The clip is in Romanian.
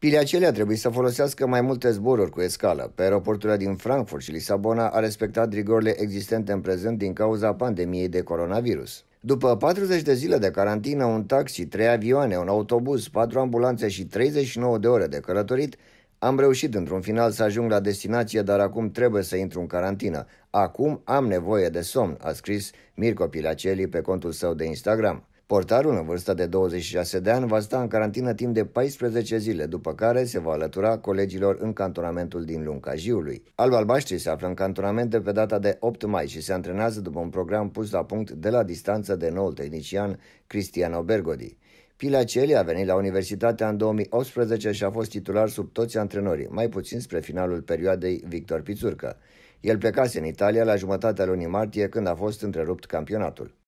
Pile acelea trebuie să folosească mai multe zboruri cu escală. Pe aeroporturile din Frankfurt și Lisabona a respectat rigorile existente în prezent din cauza pandemiei de coronavirus. După 40 de zile de carantină, un taxi, trei avioane, un autobuz, patru ambulanțe și 39 de ore de călătorit, am reușit într-un final să ajung la destinație, dar acum trebuie să intru în carantină. Acum am nevoie de somn, a scris Mirko Pilaceli pe contul său de Instagram. Portarul, în vârstă de 26 de ani, va sta în carantină timp de 14 zile, după care se va alătura colegilor în cantonamentul din Lunca Jiului. Alba Albaștri se află în cantonament de pe data de 8 mai și se antrenează după un program pus la punct de la distanță de noul tehnician Cristiano Bergodi. Pila Celi a venit la universitatea în 2018 și a fost titular sub toți antrenorii, mai puțin spre finalul perioadei Victor Pizurcă. El plecase în Italia la jumătatea lunii martie când a fost întrerupt campionatul.